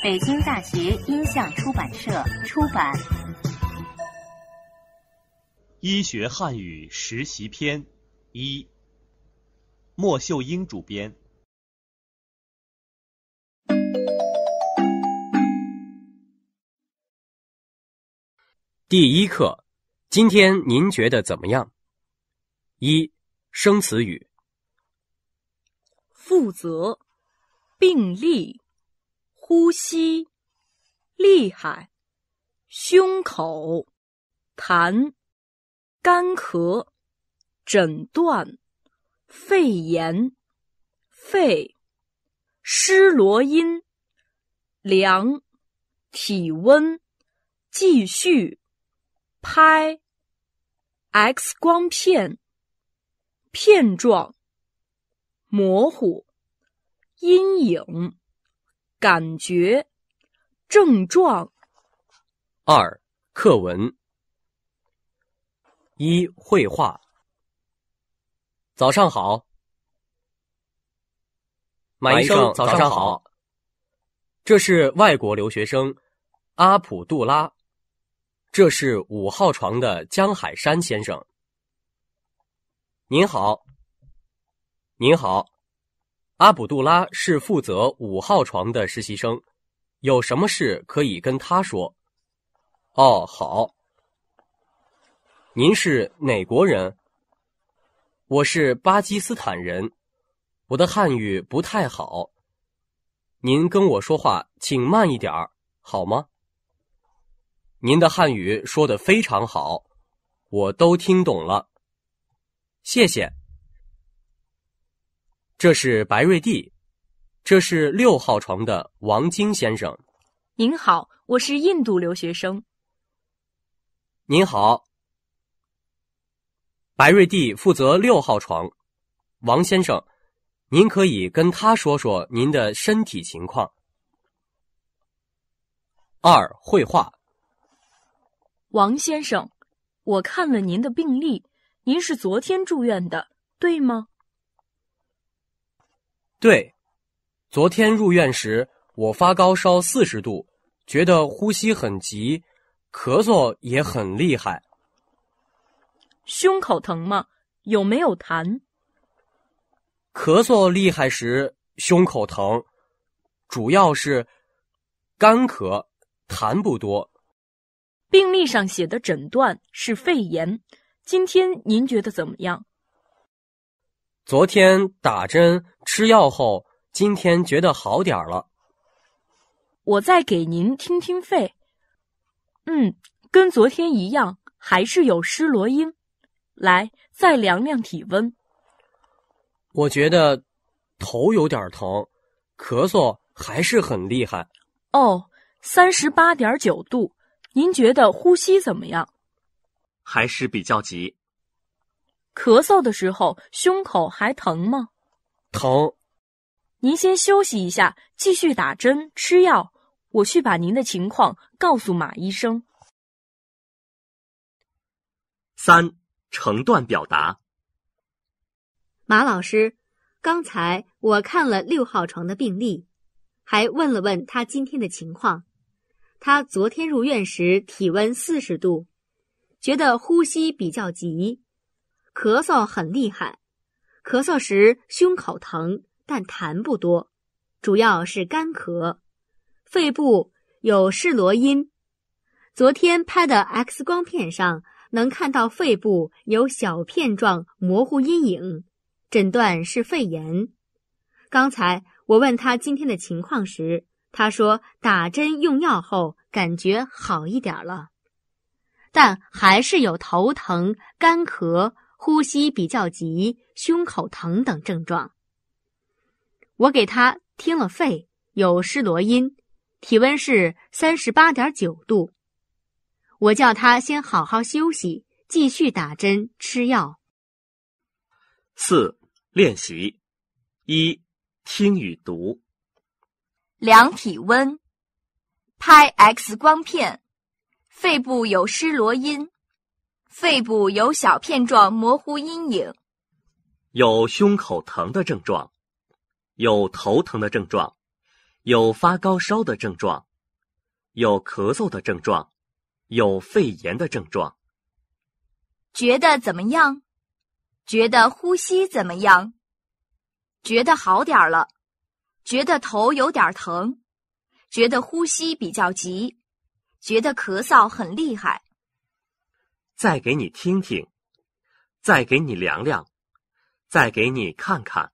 北京大学音像出版社出版《医学汉语实习篇》一，莫秀英主编。第一课，今天您觉得怎么样？一，生词语：负责、病例。呼吸厉害，胸口痰干咳，诊断肺炎，肺失罗音，量体温，继续拍 X 光片，片状模糊阴影。感觉症状。二课文一绘画。早上好，马医生，早上好。这是外国留学生阿普杜拉。这是五号床的江海山先生。您好，您好。阿卜杜拉是负责五号床的实习生，有什么事可以跟他说。哦，好。您是哪国人？我是巴基斯坦人，我的汉语不太好。您跟我说话请慢一点儿好吗？您的汉语说的非常好，我都听懂了，谢谢。这是白瑞蒂，这是六号床的王晶先生。您好，我是印度留学生。您好，白瑞蒂负责六号床，王先生，您可以跟他说说您的身体情况。二绘画。王先生，我看了您的病历，您是昨天住院的，对吗？对，昨天入院时我发高烧四十度，觉得呼吸很急，咳嗽也很厉害，胸口疼吗？有没有痰？咳嗽厉害时胸口疼，主要是干咳，痰不多。病历上写的诊断是肺炎，今天您觉得怎么样？昨天打针吃药后，今天觉得好点儿了。我再给您听听肺，嗯，跟昨天一样，还是有湿罗音。来，再量量体温。我觉得头有点疼，咳嗽还是很厉害。哦，三十八点九度，您觉得呼吸怎么样？还是比较急。咳嗽的时候，胸口还疼吗？疼。您先休息一下，继续打针吃药。我去把您的情况告诉马医生。三，成段表达。马老师，刚才我看了六号床的病历，还问了问他今天的情况。他昨天入院时体温四十度，觉得呼吸比较急。咳嗽很厉害，咳嗽时胸口疼，但痰不多，主要是干咳，肺部有湿罗音。昨天拍的 X 光片上能看到肺部有小片状模糊阴影，诊断是肺炎。刚才我问他今天的情况时，他说打针用药后感觉好一点了，但还是有头疼、干咳。呼吸比较急，胸口疼等症状。我给他听了肺有失罗音，体温是三十八点九度。我叫他先好好休息，继续打针吃药。四练习一听与读：量体温，拍 X 光片，肺部有失罗音。肺部有小片状模糊阴影，有胸口疼的症状，有头疼的症状，有发高烧的症状，有咳嗽的症状，有肺炎的症状。觉得怎么样？觉得呼吸怎么样？觉得好点儿了。觉得头有点疼，觉得呼吸比较急，觉得咳嗽很厉害。再给你听听，再给你量量，再给你看看。